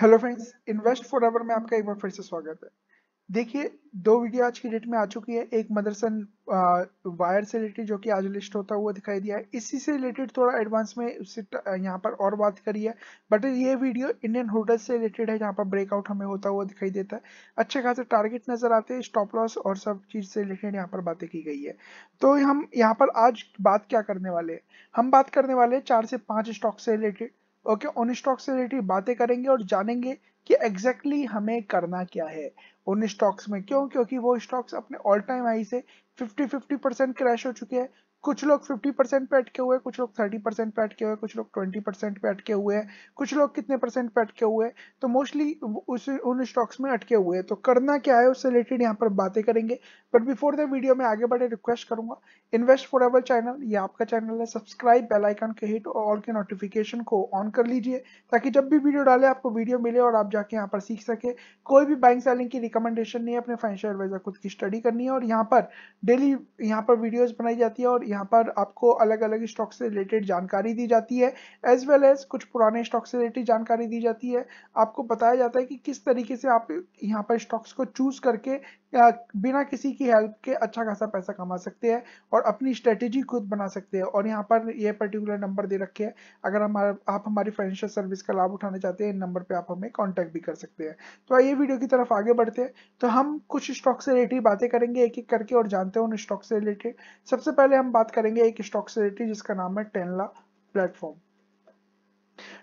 Hello friends invest for ever में आपका एक बार फिर से स्वागत है देखिए दो वीडियो आज की डेट में आ चुकी है एक मदरसन वायर से रिलेटेड जो कि आज लिस्ट होता हुआ दिखाई दिया है इसी से रिलेटेड थोड़ा एडवांस में उससे यहाँ पर और बात करी है बट ये वीडियो इंडियन होटल से रिलेटेड है जहाँ पर ब्रेकआउट हमें होता हुआ दिखाई देता है अच्छे खासे टारगेट नजर आते हैं स्टॉप लॉस और सब चीज से रिलेटेड यहाँ पर बातें की गई है तो हम यहाँ पर आज बात क्या करने वाले हैं हम बात करने वाले हैं चार से पाँच स्टॉक से रिलेटेड ओके ऑन स्टॉक से रिलेटेड बातें करेंगे और जानेंगे कि एग्जैक्टली exactly हमें करना क्या है उन स्टॉक्स में क्यों क्योंकि वो स्टॉक्स अपने ऑल टाइम हाई से 50 50 परसेंट क्रैश हो चुके हैं कुछ लोग 50 परसेंट पे अटके हुए कुछ लोग 30 परसेंट पे अटके हुए कुछ लोग 20 परसेंट पे अटके हुए हैं कुछ लोग कितने परसेंट पे अटके हुए तो मोस्टली उस उन स्टॉक्स में अटके हुए तो करना क्या है उससे रिलेटेड यहाँ पर बातें करेंगे बट बिफोर द वीडियो में आगे बढ़े रिक्वेस्ट करूंगा इन्वेस्ट फॉर एवर चैनल ये आपका चैनल है सब्सक्राइब बेलाइकन के हिट और ऑल के नोटिफिकेशन को ऑन कर लीजिए ताकि जब भी वीडियो डाले आपको वीडियो मिले और आप जाके यहाँ पर सीख सके कोई भी बाइंग सेलिंग की रिकमेंडेशन नहीं है अपने फाइनेंशियल एडवाइजर खुद की स्टडी करनी है और यहाँ पर डेली यहाँ पर वीडियोज बनाई जाती है और यहाँ पर आपको अलग अलग स्टॉक से रिलेटेड जानकारी दी जाती है एज वेल एज कुछ पुराने स्टॉक से रिलेटेड जानकारी दी जाती है आपको बताया जाता है कि किस तरीके से आप यहाँ पर स्टॉक्स को चूज करके बिना किसी की हेल्प के अच्छा खासा पैसा कमा सकते हैं और अपनी स्ट्रेटेजी खुद बना सकते हैं और यहाँ पर यह पर्टिकुलर नंबर दे रखे हैं अगर हमारा आप हमारी फाइनेंशियल सर्विस का लाभ उठाना चाहते हैं इन नंबर पे आप हमें कांटेक्ट भी कर सकते हैं तो आइए वीडियो की तरफ आगे बढ़ते हैं तो हम कुछ स्टॉक से रिलेटेड बातें करेंगे एक एक करके और जानते हैं उन स्टॉक से रिलेटेड सबसे पहले हम बात बात करेंगे एक स्टॉक से रिलेटेड जिसका नाम है टेनला प्लेटफॉर्म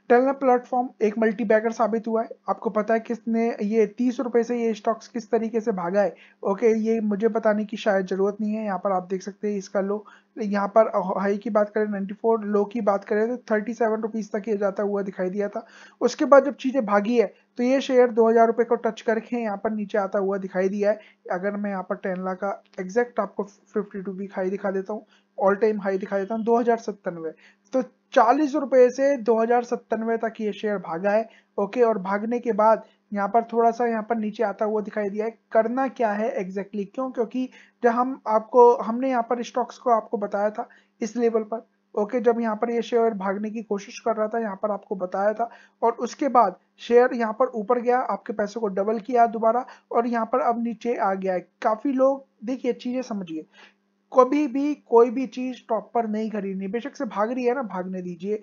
टेलना प्लेटफॉर्म एक मल्टी बैगर साबित हुआ है आपको पता है किसने ये तीस रुपए से ये स्टॉक्स किस तरीके से भागा है ओके ये मुझे बताने की शायद जरूरत नहीं है यहाँ पर आप देख सकते हैं इसका लो यहाँ पर हाई की बात करें 94 लो की बात करें तो थर्टी सेवन रुपीज तक ये जाता हुआ दिखाई दिया था उसके बाद जब चीज़ें भागी है तो ये शेयर दो हज़ार रुपये को टच करके यहाँ पर नीचे आता हुआ दिखाई दिया है अगर मैं यहाँ पर टेनला का एग्जैक्ट आपको फिफ्टी टू वीक हाई दिखा देता हूँ ऑल टाइम हाई देता हूँ दो हजार सत्तानवे तो चालीस रुपए से दो हजार तक ये शेयर भागा है ओके और भागने के बाद यहाँ पर थोड़ा सा यहाँ पर नीचे आता हुआ दिखाई दिया है करना क्या है एग्जैक्टली exactly? क्यों क्योंकि जब हम आपको हमने यहाँ पर स्टॉक्स को आपको बताया था इस लेवल पर ओके जब यहाँ पर ये शेयर भागने की कोशिश कर रहा था यहाँ पर आपको बताया था और उसके बाद शेयर यहाँ पर ऊपर गया आपके पैसे को डबल किया दोबारा और यहाँ पर अब नीचे आ गया है काफी लोग देखिए चीजें समझिए कभी भी कोई भी चीज टॉप पर नहीं खरीदनी बेशक से भाग रही है ना भागने दीजिए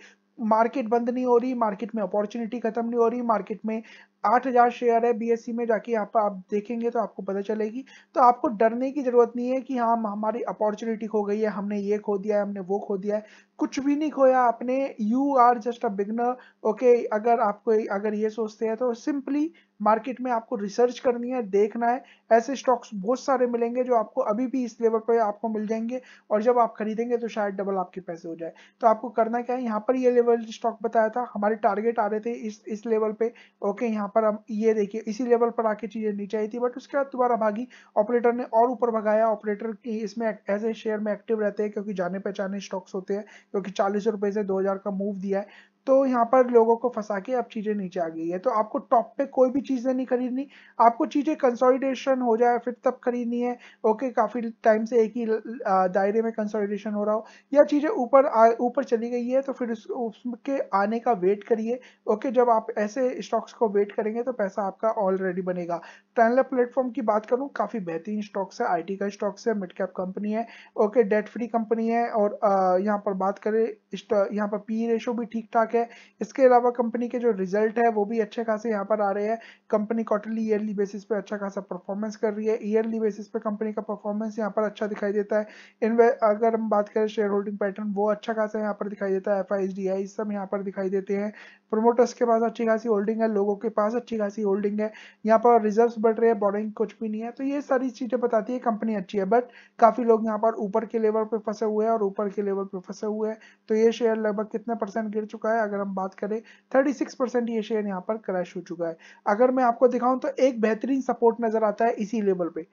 मार्केट बंद नहीं हो रही मार्केट में अपॉर्चुनिटी खत्म नहीं हो रही मार्केट में आठ हजार शेयर है बीएससी e में जाके यहाँ पर आप देखेंगे तो आपको पता चलेगी तो आपको डरने की जरूरत नहीं है कि हाँ हमारी अपॉर्चुनिटी खो गई है हमने ये खो दिया है हमने वो खो दिया है कुछ भी नहीं खोया आपने you are just a beginner okay अगर आपको अगर ये सोचते हैं तो सिंपली मार्केट में आपको रिसर्च करनी है देखना है ऐसे स्टॉक्स बहुत सारे मिलेंगे जो आपको अभी भी इस लेवल पर आपको मिल जाएंगे और जब आप खरीदेंगे तो शायद डबल आपके पैसे हो जाए तो आपको करना क्या है यहाँ पर ये लेवल स्टॉक बताया था हमारे टारगेट आ रहे थे इस इस लेवल पे ओके यहाँ पर हम ये देखिए इसी लेवल पर आके चीज़ें नीचे आई थी बट उसके बाद दोबारा भागी ऑपरेटर ने और ऊपर भगाया ऑपरेटर इसमें एज ए शेयर में एक्टिव रहते हैं क्योंकि जाने पहचाने स्टॉक्स होते हैं क्योंकि चालीस रुपये से दो का मूव दिया है तो यहाँ पर लोगों को फंसा के अब चीज़ें नीचे आ गई है तो आपको टॉप पे कोई भी चीज़ें नहीं खरीदनी आपको चीज़ें कंसोलिडेशन हो जाए फिर तब खरीदनी है ओके काफ़ी टाइम से एक ही दायरे में कंसोलिडेशन हो रहा हो या चीज़ें ऊपर ऊपर चली गई है तो फिर उस, उसके आने का वेट करिए ओके जब आप ऐसे स्टॉक्स को वेट करेंगे तो पैसा आपका ऑलरेडी बनेगा ट्रैनला प्लेटफॉर्म की बात करूँ काफ़ी बेहतरीन स्टॉक्स है आई का स्टॉक्स है मिड कैप कंपनी है ओके डेट फ्री कंपनी है और यहाँ पर बात करें यहाँ पर पी रेशो e भी ठीक ठाक स्टॉक है इसके अलावा कंपनी के जो रिजल्ट है वो भी अच्छे खासे यहाँ पर आ रहे हैं कंपनी क्वार्टरली ईयरली बेसिस पे अच्छा खासा परफॉर्मेंस कर रही है ईयरली बेसिस पे कंपनी का परफॉर्मेंस यहाँ पर अच्छा दिखाई देता है इन अगर हम बात करें शेयर होल्डिंग पैटर्न वो अच्छा खासा यहाँ पर दिखाई देता है एफ आई सब यहाँ पर दिखाई देते हैं प्रोमोटर्स के पास अच्छी खासी होल्डिंग है लोगों के पास अच्छी खासी होल्डिंग है यहाँ पर रिजर्व बढ़ रहे हैं बॉडिंग कुछ भी नहीं है तो ये सारी चीज़ें बताती है कंपनी अच्छी है बट काफ़ी लोग यहाँ पर ऊपर के लेवल पे फंसे हुए हैं और ऊपर के लेवल पर फंसे हुए हैं तो ये शेयर लगभग कितने परसेंट गिर चुका है है अगर हम बात करें 36 परसेंट ये शेयर यहाँ पर क्रैश हो चुका है अगर मैं आपको दिखाऊं तो एक बेहतरीन सपोर्ट नजर आता है इसी लेवल पे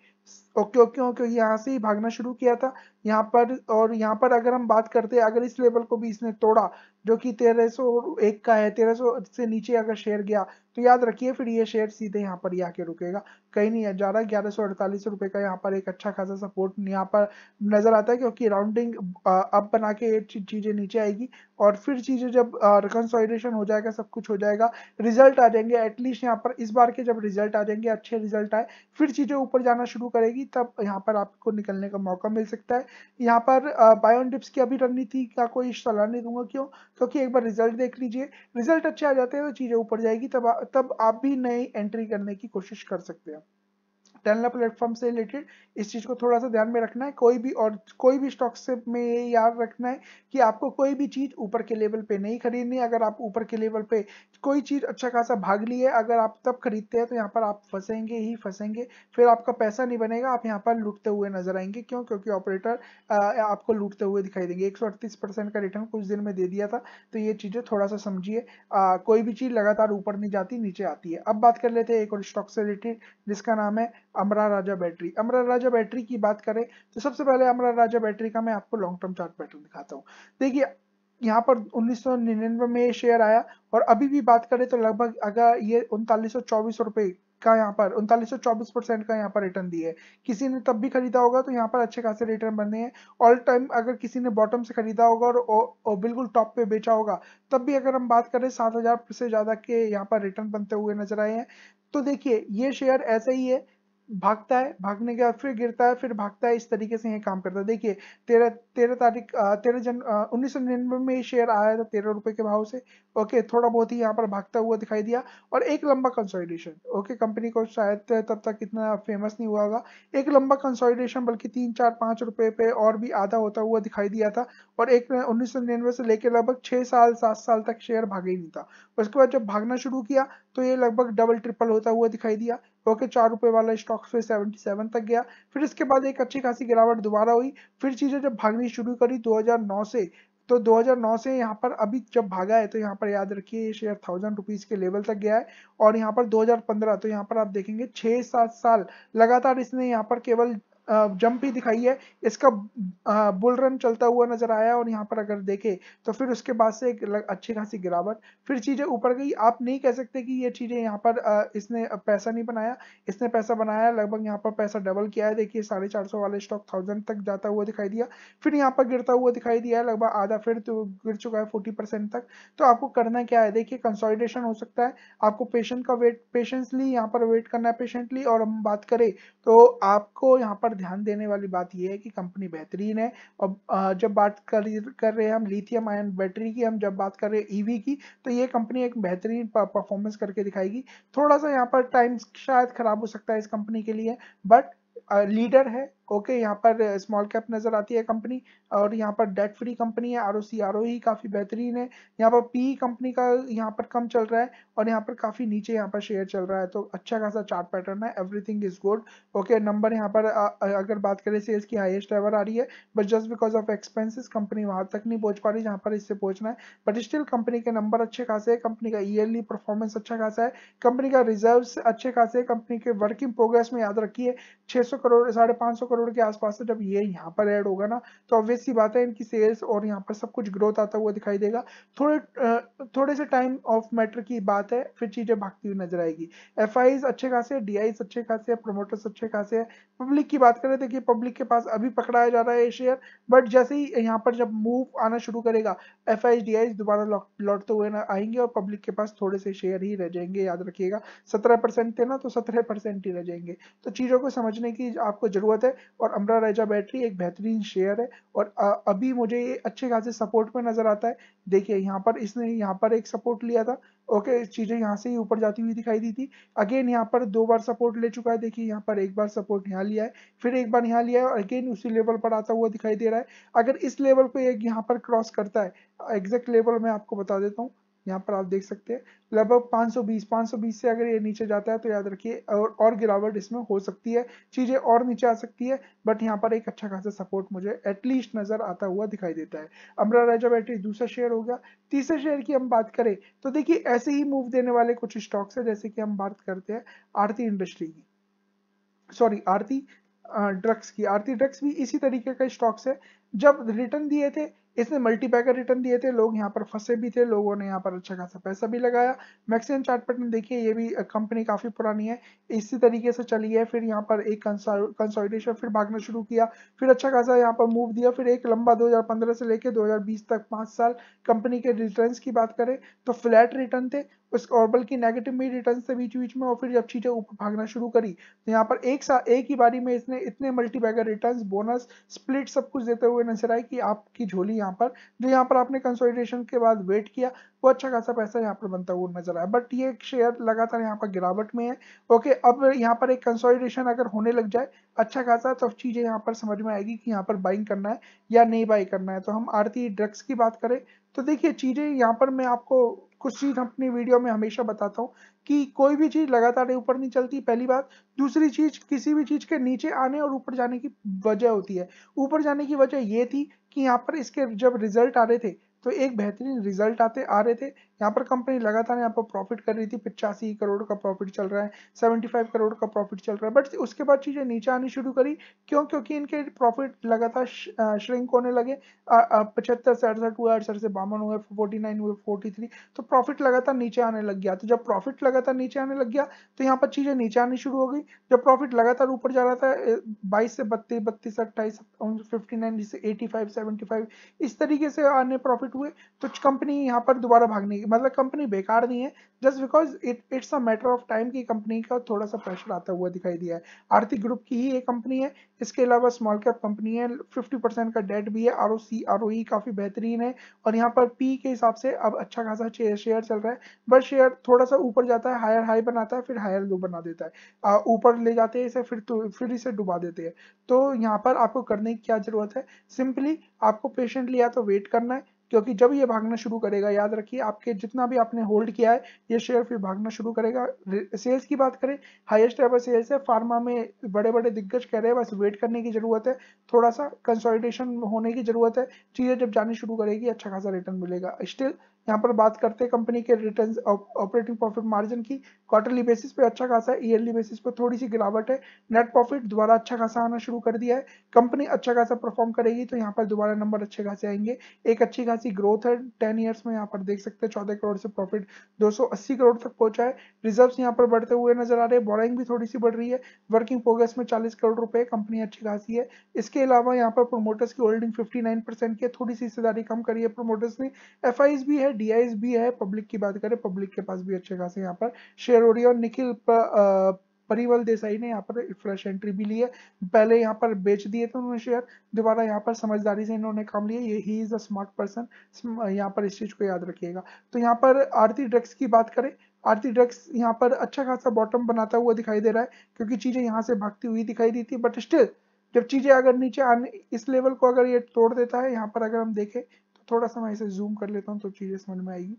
ओके ओके ओके यहाँ से ही भागना शुरू किया था यहाँ पर और यहाँ पर अगर हम बात करते हैं अगर इस लेवल को भी इसने तोड़ा जो कि 1301 का है 1300 से नीचे अगर शेयर गया तो याद रखिए फिर ये शेयर सीधे यहाँ पर ही आके रुकेगा कहीं नहीं जा रहा ग्यारह सौ अड़तालीस रुपये का यहाँ पर एक अच्छा खासा सपोर्ट यहाँ पर नजर आता है क्योंकि राउंडिंग अप बना के चीजें नीचे आएगी और फिर चीजें जब रिकनसोलेशन हो जाएगा सब कुछ हो जाएगा रिजल्ट आ जाएंगे एटलीस्ट यहाँ पर इस बार के जब रिजल्ट आ जाएंगे अच्छे रिजल्ट आए फिर चीजें ऊपर जाना शुरू करेगी तब यहाँ पर आपको निकलने का मौका मिल सकता है यहाँ पर बायोन डिप्स की अभी रणनीति का कोई सलाह नहीं दूंगा क्यों क्योंकि एक बार रिजल्ट देख लीजिए रिजल्ट अच्छे आ जाते हैं तो चीज़ें ऊपर जाएगी तब तब आप भी नई एंट्री करने की कोशिश कर सकते हैं टेलना प्लेटफॉर्म से रिलेटेड इस चीज़ को थोड़ा सा ध्यान में रखना है कोई भी और कोई भी स्टॉक से में ये याद रखना है कि आपको कोई भी चीज़ ऊपर के लेवल पे नहीं खरीदनी अगर आप ऊपर के लेवल पे कोई चीज़ अच्छा खासा भाग ली है अगर आप तब खरीदते हैं तो यहाँ पर आप फंसेंगे ही फंसेंगे फिर आपका पैसा नहीं बनेगा आप यहाँ पर लुटते हुए नजर आएंगे क्यों क्योंकि ऑपरेटर आपको लुटते हुए दिखाई देंगे एक का रिटर्न कुछ दिन में दे दिया था तो ये चीज़ें थोड़ा सा समझिए कोई भी चीज़ लगातार ऊपर नहीं जाती नीचे आती है अब बात कर लेते हैं एक और स्टॉक से रिलेटेड जिसका नाम है अमरा राजा बैटरी अमरा राजा बैटरी की बात करें तो सबसे पहले अमरा राजा बैटरी का मैं आपको लॉन्ग टर्म चार्ट पैटर्न दिखाता हूँ देखिए यहाँ पर 1999 में ये शेयर आया और अभी भी बात करें तो लगभग अगर ये उनतालीस सौ रुपए का यहाँ पर उनतालीस सौ चौबीस परसेंट का यहाँ पर रिटर्न दिया है किसी ने तब भी खरीदा होगा तो यहाँ पर अच्छे खासे रिटर्न बने हैं ऑल टाइम अगर किसी ने बॉटम से खरीदा होगा और ओ, ओ, बिल्कुल टॉप पे बेचा होगा तब भी अगर हम बात करें सात हजार से ज्यादा के यहाँ पर रिटर्न बनते हुए नजर आए हैं तो देखिए ये शेयर ऐसा ही है भागता है भागने के बाद फिर गिरता है फिर भागता है इस तरीके से ये काम करता है देखिए तेरह तेरह तारीख तेरह जन उन्नीस सौ निन्यानवे में ये शेयर आया था तेरह रुपए के भाव से ओके थोड़ा बहुत ही यहाँ पर भागता हुआ दिखाई दिया और एक लंबा कंसोलिडेशन ओके कंपनी को शायद तब तक इतना फेमस नहीं हुआ होगा एक लंबा कंसोलिडेशन बल्कि तीन चार पाँच रुपये पे और भी आधा होता हुआ दिखाई दिया था और एक उन्नीस सौ निन्यानवे से लेकर लगभग छः साल सात साल तक शेयर भागे ही नहीं था उसके बाद जब भागना शुरू किया तो ये लगभग डबल ट्रिपल होता हुआ दिखाई दिया ओके चार रुपए वाला स्टॉक फिर सेवेंटी सेवन तक गया फिर इसके बाद एक अच्छी खासी गिरावट दोबारा हुई फिर चीजें जब भागनी शुरू करी 2009 से तो 2009 से यहाँ पर अभी जब भागा है तो यहाँ पर याद रखिए ये शेयर थाउजेंड रुपीज के लेवल तक गया है और यहाँ पर 2015 तो यहाँ पर आप देखेंगे छह सात साल लगातार इसने यहाँ पर केवल जंप ही दिखाई है इसका बुल रन चलता हुआ नजर आया और यहाँ पर अगर देखे तो फिर उसके बाद से एक अच्छी खासी गिरावट फिर चीज़ें ऊपर गई आप नहीं कह सकते कि ये चीज़ें यहाँ पर इसने पैसा नहीं बनाया इसने पैसा बनाया लगभग यहाँ पर पैसा डबल किया है देखिए साढ़े चार सौ वाले स्टॉक थाउजेंड तक जाता हुआ दिखाई दिया फिर यहाँ पर गिरता हुआ दिखाई दिया है लगभग आधा फिर तो गिर चुका है फोर्टी परसेंट तक तो आपको करना क्या है देखिए कंसोलिडेशन हो सकता है आपको पेशेंट का वेट पेशेंसली यहाँ पर वेट करना है पेशेंटली और हम बात करें तो आपको यहाँ पर ध्यान देने वाली बात यह है कि कंपनी बेहतरीन है और जब बात कर कर रहे हैं हम लिथियम आयन बैटरी की हम जब बात कर रहे हैं ईवी e की तो ये कंपनी एक बेहतरीन परफॉर्मेंस करके दिखाएगी थोड़ा सा यहाँ पर टाइम शायद खराब हो सकता है इस कंपनी के लिए बट लीडर है ओके यहाँ पर स्मॉल कैप नज़र आती है कंपनी और यहाँ पर डेट फ्री कंपनी है R O C R O ही काफ़ी बेहतरीन है यहाँ पर पी कंपनी e का यहाँ पर कम चल रहा है और यहाँ पर काफ़ी नीचे यहाँ पर शेयर चल रहा है तो अच्छा खासा चार्ट पैटर्न है everything is good okay number यहाँ पर अगर बात करें सेल्स की हाइएस्ट एवर आ रही है but just because of expenses company वहां तक नहीं पहुंच पा रही जहाँ पर इससे पहुंचना है बट स्टिल कंपनी के नंबर अच्छे खासे है कंपनी का ईयरली परफॉर्मेंस अच्छा खासा है कंपनी का रिजर्व अच्छे खासे है कंपनी के वर्किंग प्रोग्रेस में याद रखिए छह सौ करोड़ साढ़े पाँच सौ करोड़ करोड़ के आसपास है जब ये यहाँ पर ऐड होगा ना तो ऑब्वियस सी बात है इनकी सेल्स और यहाँ पर सब कुछ ग्रोथ आता हुआ दिखाई देगा थोड़े थोड़े से टाइम ऑफ मैटर की बात है फिर चीज़ें भागती हुई नजर आएगी एफ अच्छे खासे है डी अच्छे खासे है प्रोमोटर्स अच्छे खासे है पब्लिक की बात करें देखिए पब्लिक के पास अभी पकड़ाया जा रहा है शेयर बट जैसे ही यहाँ पर जब मूव आना शुरू करेगा एफ आई आई दोबारा लौटते हुए ना आएंगे और पब्लिक के पास थोड़े से शेयर ही रह जाएंगे याद रखिएगा सत्रह परसेंट थे ना तो सत्रह परसेंट ही रह जाएंगे तो चीज़ों को समझने की आपको ज़रूरत है और अमरा राजा बैटरी एक बेहतरीन शेयर है और अभी मुझे ये अच्छे खासे सपोर्ट में नज़र आता है देखिए यहाँ पर इसने यहाँ पर एक सपोर्ट लिया था ओके चीज़ें यहाँ से ही ऊपर जाती हुई दिखाई दी थी अगेन यहाँ पर दो बार सपोर्ट ले चुका है देखिए यहाँ पर एक बार सपोर्ट यहाँ लिया है फिर एक बार यहाँ लिया है और अगेन उसी लेवल पर आता हुआ दिखाई दे रहा है अगर इस लेवल पर एक यहाँ पर क्रॉस करता है एग्जैक्ट लेवल मैं आपको बता देता हूँ यहाँ पर आप देख सकते हैं लगभग 520 520 से अगर ये नीचे जाता है तो याद रखिए और और गिरावट इसमें हो सकती है चीज़ें और नीचे आ सकती है बट यहाँ पर एक अच्छा खासा सपोर्ट मुझे एटलीस्ट नज़र आता हुआ दिखाई देता है अमरा राजा बैटरी दूसरा शेयर हो गया तीसरे शेयर की हम बात करें तो देखिए ऐसे ही मूव देने वाले कुछ स्टॉक्स है जैसे कि हम बात करते हैं आरती इंडस्ट्री की सॉरी आरती ड्रग्स की आरती ड्रग्स भी इसी तरीके का स्टॉक्स है जब रिटर्न दिए थे इसने मल्टी पैकर रिटर्न दिए थे लोग यहाँ पर फंसे भी थे लोगों ने यहाँ पर अच्छा खासा पैसा भी लगाया मैक्सिमम चार्ट पैटर्न देखिए ये भी कंपनी काफ़ी पुरानी है इसी तरीके से चली है फिर यहाँ पर एक कंसोलिडेशन फिर भागना शुरू किया फिर अच्छा खासा यहाँ पर मूव दिया फिर एक लंबा 2015 से लेकर 2020 तक पांच साल कंपनी के रिटर्न की बात करें तो फ्लैट रिटर्न थे उस ऑर्बल की नेगेटिव में रिटर्न से बीच बीच में और फिर जब चीज़ें ऊपर भागना शुरू करी तो यहाँ पर एक साथ एक ही बारी में इसने इतने मल्टी रिटर्न्स बोनस स्प्लिट सब कुछ देते हुए नजर आए कि आपकी झोली यहाँ पर जो यहाँ पर आपने कंसोलिडेशन के बाद वेट किया वो अच्छा खासा पैसा यहाँ पर बनता हुआ नजर आया बट ये शेयर लगातार यहाँ पर गिरावट में है ओके अब यहाँ पर एक कंसोलिडेशन अगर होने लग जाए अच्छा खासा तो चीज़ें यहाँ पर समझ में आएगी कि यहाँ पर बाइंग करना है या नहीं बाई करना है तो हम आरती ड्रग्स की बात करें तो देखिए चीज़ें यहाँ पर मैं आपको कुछ चीज़ अपनी वीडियो में हमेशा बताता हूँ कि कोई भी चीज़ लगातार ऊपर नहीं चलती पहली बात दूसरी चीज़ किसी भी चीज़ के नीचे आने और ऊपर जाने की वजह होती है ऊपर जाने की वजह ये थी कि यहाँ पर इसके जब रिजल्ट आ रहे थे तो एक बेहतरीन रिजल्ट आते आ रहे थे यहाँ पर कंपनी लगातार यहाँ पर प्रॉफिट कर रही थी पचासी करोड़ का प्रॉफिट चल रहा है 75 करोड़ का प्रॉफिट चल रहा है बट उसके बाद चीज़ें नीचे आनी शुरू करी क्यों क्योंकि इनके प्रॉफिट लगातार श्रिंक होने लगे पचहत्तर से अड़सठ हुआ अड़सठ से बावन हुए फोर्टी नाइन हुए फोर्टी थ्री तो प्रॉफिट लगातार नीचे आने लग गया तो जब प्रॉफिट लगातार नीचे आने लग गया तो यहाँ पर चीज़ें नीचे आनी शुरू हो गई जब प्रॉफिट लगातार ऊपर जा रहा था बाईस से बत्तीस बत्तीस अट्ठाईस फिफ्टी नाइन जिससे एटी फाइव सेवेंटी फाइव इस तरीके से आने प्रॉफिट हुए तो कंपनी यहाँ पर दोबारा भागने मतलब कंपनी बेकार नहीं है just because it it's a matter of time की कंपनी का थोड़ा सा प्रेशर आता हुआ दिखाई दिया है आर्थिक ग्रुप की ही एक कंपनी है इसके अलावा स्मॉल कैप कंपनी है 50 परसेंट का डेट भी है R O C R O E e काफ़ी बेहतरीन है और यहाँ पर पी के हिसाब से अब अच्छा खासा शेयर चल रहा है बट शेयर थोड़ा सा ऊपर जाता है हायर हाई बनाता है फिर हायर लो बना देता है ऊपर ले जाते हैं इसे फिर तो, फिर इसे डुबा देते हैं तो यहाँ पर आपको करने की क्या ज़रूरत है सिंपली आपको पेशेंटली या तो वेट करना है क्योंकि जब ये भागना शुरू करेगा याद रखिए आपके जितना भी आपने होल्ड किया है ये शेयर फिर भागना शुरू करेगा सेल्स की बात करें हाईएस्ट एवर सेल्स है फार्मा में बड़े बड़े दिग्गज कह रहे हैं बस वेट करने की जरूरत है थोड़ा सा कंसोलिडेशन होने की जरूरत है चीज़ें जब जानी शुरू करेगी अच्छा खासा रिटर्न मिलेगा स्टिल यहाँ पर बात करते हैं कंपनी के रिटर्न ऑपरेटिंग प्रॉफिट मार्जिन की क्वार्टरली बेसिस पे अच्छा खासा है ईयरली बेसिस पे थोड़ी सी गिरावट है नेट प्रॉफिट दोबारा अच्छा खासा आना शुरू कर दिया है कंपनी अच्छा खासा परफॉर्म करेगी तो यहाँ पर दोबारा नंबर अच्छे खासे आएंगे एक अच्छी खासी ग्रोथ है टेन ईयर्स में यहाँ पर देख सकते हैं चौदह करोड़ से प्रॉफिट दो करोड़ तक पहुंचा है रिजर्व यहाँ पर बढ़ते हुए नजर आ रहे हैं बोरिंग भी थोड़ी सी बढ़ रही है वर्किंग प्रोग्रेस में चालीस करोड़ रुपए कंपनी अच्छी खासी है इसके अलावा यहाँ पर प्रोमोटर्स की होल्डिंग फिफ्टी की है थोड़ी सी हिस्सेदारी कम करी है प्रोमोटर्स ने एफ भी है डी भी है पब्लिक की बात करें पब्लिक के पास भी अच्छे खासे यहाँ पर शेयर हो रही है और निखिल परिवल देसाई ने यहाँ पर फ्रेश एंट्री भी ली है पहले यहाँ पर बेच दिए थे उन्होंने शेयर दोबारा यहाँ पर समझदारी से इन्होंने काम लिया ये he is a smart person यहाँ पर इस चीज को याद रखिएगा तो यहाँ पर आरती ड्रग्स की बात करें आरती ड्रग्स यहाँ पर अच्छा खासा बॉटम बनाता हुआ दिखाई दे रहा है क्योंकि चीजें यहाँ से भागती हुई दिखाई दी थी बट स्टिल जब चीजें अगर नीचे आने इस लेवल को अगर ये तोड़ देता है यहाँ पर अगर हम देखें थोड़ा सा मैं इसे जूम कर लेता हूँ तो चीज़ें समझ में आएगी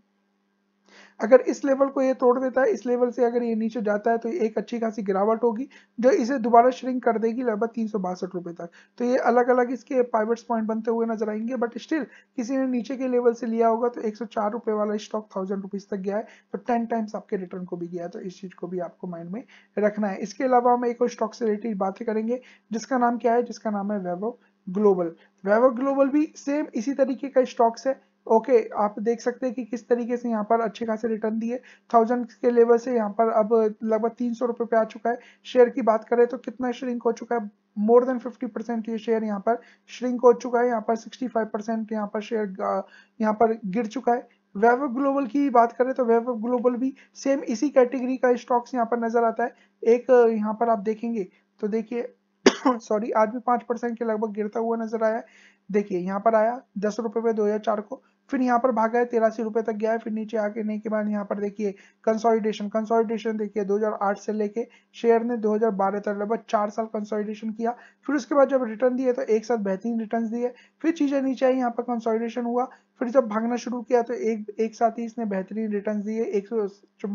अगर इस लेवल को ये तोड़ देता है इस लेवल से अगर ये नीचे जाता है तो एक अच्छी खासी गिरावट होगी जो इसे दोबारा श्रिंक कर देगी लगभग तीन रुपए तक तो ये अलग अलग इसके पाइवेट्स पॉइंट बनते हुए नजर आएंगे बट स्टिल किसी ने नीचे के लेवल से लिया होगा तो एक रुपए वाला स्टॉक थाउजेंड रुपीज तक गया है तो टेन टाइम्स आपके रिटर्न को भी गया है तो इस चीज को भी आपको माइंड में रखना है इसके अलावा हम एक और स्टॉक से रिलेटेड बातें करेंगे जिसका नाम क्या है जिसका नाम है वैभव ग्लोबल वैभव ग्लोबल भी सेम इसी तरीके का स्टॉक्स है ओके okay, आप देख सकते हैं कि किस तरीके से यहाँ पर अच्छे खासे रिटर्न दिए थाउजेंड के लेवल से यहाँ पर अब लगभग तीन सौ रुपये पे आ चुका है शेयर की बात करें तो कितना श्रिंक हो चुका है मोर देन फिफ्टी परसेंट ये शेयर यहाँ पर श्रिंक हो चुका है यहाँ पर सिक्सटी फाइव परसेंट यहाँ पर शेयर यहाँ पर गिर चुका है वेव ग्लोबल की बात करें तो वेव ग्लोबल भी सेम इसी कैटेगरी का स्टॉक्स यहाँ पर नजर आता है एक यहाँ पर आप देखेंगे तो देखिए सॉरी आज भी पांच परसेंट के लगभग गिरता हुआ नजर आया देखिए यहाँ पर आया दस रुपए पे दो हजार चार को फिर यहाँ पर भागा है तेरासी रुपए तक गया है फिर नीचे आके नहीं के बाद यहाँ पर देखिए कंसोलिडेशन कंसोलिडेशन देखिए 2008 से लेके शेयर ने 2012 तक लगभग चार साल कंसोलिडेशन किया फिर उसके बाद जब रिटर्न दिए तो एक साथ बेहतरीन रिटर्न दिए फिर चीजें नीचे आई यहाँ पर कंसोलिडेशन हुआ फिर जब भागना शुरू किया तो एक एक साथ ही इसने बेहतरीन रिटर्न दिए एक सौ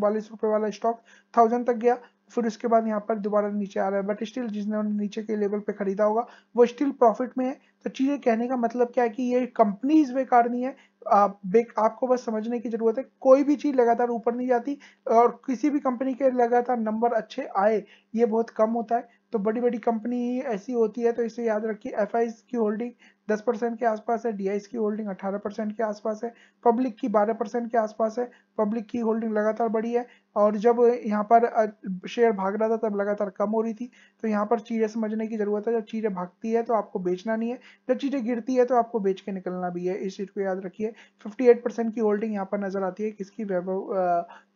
वाला स्टॉक थाउजेंड तक गया फिर उसके बाद यहाँ पर दोबारा नीचे आ रहा है बट स्टिल जिसने नीचे के लेवल पे खरीदा होगा वो स्टिल प्रॉफिट में है तो चीज़ें कहने का मतलब क्या है कि ये कंपनीज बेकार नहीं है आप बेक आपको बस समझने की ज़रूरत है कोई भी चीज़ लगातार ऊपर नहीं जाती और किसी भी कंपनी के लगातार नंबर अच्छे आए ये बहुत कम होता है तो बड़ी बड़ी कंपनी ऐसी होती है तो इसे याद रखिए एफ की होल्डिंग दस परसेंट के आसपास है डी की होल्डिंग अठारह परसेंट के आसपास है पब्लिक की बारह परसेंट के आसपास है पब्लिक की होल्डिंग लगातार बढ़ी है और जब यहाँ पर शेयर भाग रहा था तब लगातार कम हो रही थी तो यहाँ पर चीज़ें समझने की ज़रूरत है जब चीज़ें भागती है तो आपको बेचना नहीं है जब चीज़ें गिरती है तो आपको बेच के निकलना भी है इस चीज़ को याद रखिए फिफ्टी परसेंट की होल्डिंग यहाँ पर नज़र आती है किसकी वैभव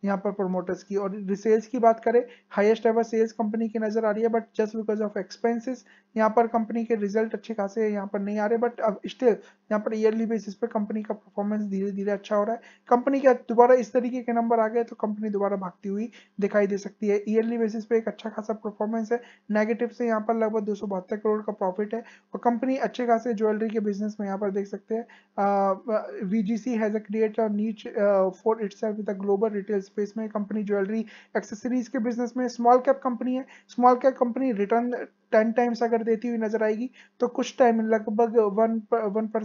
यहाँ पर प्रोमोटर्स की और रिसेल्स की बात करें हाइस्ट एवर सेल्स कंपनी की नज़र आ रही है but just because of expenses यहाँ पर कंपनी के रिजल्ट अच्छे खासे यहाँ पर नहीं आ रहे बट अब स्टिल यहाँ पर ईयरली बेसिस पे कंपनी का परफॉर्मेंस धीरे धीरे अच्छा हो रहा है कंपनी का दोबारा इस तरीके के नंबर आ गए तो कंपनी दोबारा भागती हुई दिखाई दे सकती है ईयरली बेसिस पे एक अच्छा खासा परफॉर्मेंस है नेगेटिव से यहाँ पर लगभग दो करोड़ का प्रॉफिट है और कंपनी अच्छे खासे ज्वेलरी के बिजनेस में यहाँ पर देख सकते हैं V G C has create niche for itself the global retail space में कंपनी ज्वेलरी एक्सेसरीज के बिजनेस में स्मॉल कैप कंपनी है small cap company return ten times अगर देती हुई नजर आएगी तो कुछ टाइम लगभग वन वन पर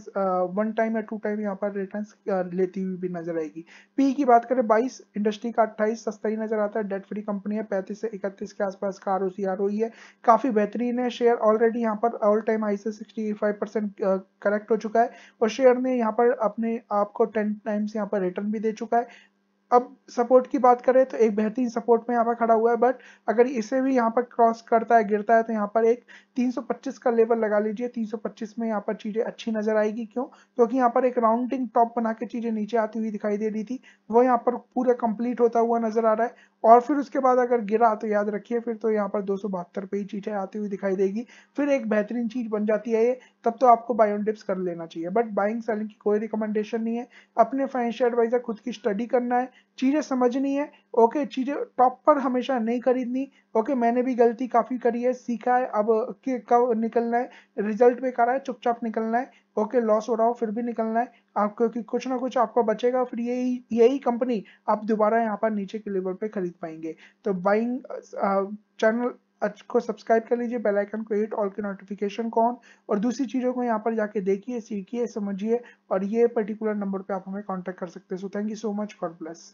वन टाइम या टू टाइम यहाँ पर रिटर्न uh, लेती हुई भी नजर आएगी पी की बात करें बाईस इंडस्ट्री का अट्ठाईस सस्ता ही नजर आता है डेट फ्री कंपनी है पैंतीस से इकतीस के आसपास का आर ओ है काफी बेहतरीन है शेयर ऑलरेडी यहाँ पर ऑल टाइम हाई से सिक्सटी परसेंट करेक्ट हो चुका है और शेयर ने यहाँ पर अपने आप को टेन टाइम्स यहाँ पर रिटर्न भी दे चुका है अब सपोर्ट की बात करें तो एक बेहतरीन सपोर्ट में यहाँ पर खड़ा हुआ है बट अगर इसे भी यहाँ पर क्रॉस करता है गिरता है तो यहाँ पर एक 325 का लेवल लगा लीजिए 325 में यहाँ पर चीज़ें अच्छी नजर आएगी क्यों क्योंकि यहाँ पर एक राउंडिंग टॉप बना के चीज़ें नीचे आती हुई दिखाई दे रही थी वो यहाँ पर पूरा कंप्लीट होता हुआ नजर आ रहा है और फिर उसके बाद अगर गिरा तो याद रखिए फिर तो यहाँ पर दो पे ही चीज़ें आती हुई दिखाई देगी फिर एक बेहतरीन चीज़ बन जाती है ये तब तो आपको बायोन डिप्स कर लेना चाहिए बट बाइंग सेलिंग की कोई रिकमेंडेशन नहीं है अपने फाइनेंशियल एडवाइजर खुद की स्टडी करना है चीज़ें समझनी है ओके चीज़ें टॉप पर हमेशा नहीं खरीदनी ओके मैंने भी गलती काफ़ी करी है सीखा है अब कब निकलना है रिजल्ट पे करा है चुपचाप निकलना है ओके लॉस हो रहा हो फिर भी निकलना है आप क्योंकि कुछ ना कुछ आपको बचेगा फिर यही यही कंपनी आप दोबारा यहाँ पर नीचे के लेवल पे खरीद पाएंगे तो बाइंग चैनल uh, को सब्सक्राइब कर लीजिए बेल आइकन को हिट ऑल के नोटिफिकेशन को ऑन और दूसरी चीज़ों को यहाँ पर जाके देखिए सीखिए समझिए और ये पर्टिकुलर नंबर पे आप हमें कांटेक्ट कर सकते हैं so thank you so much God bless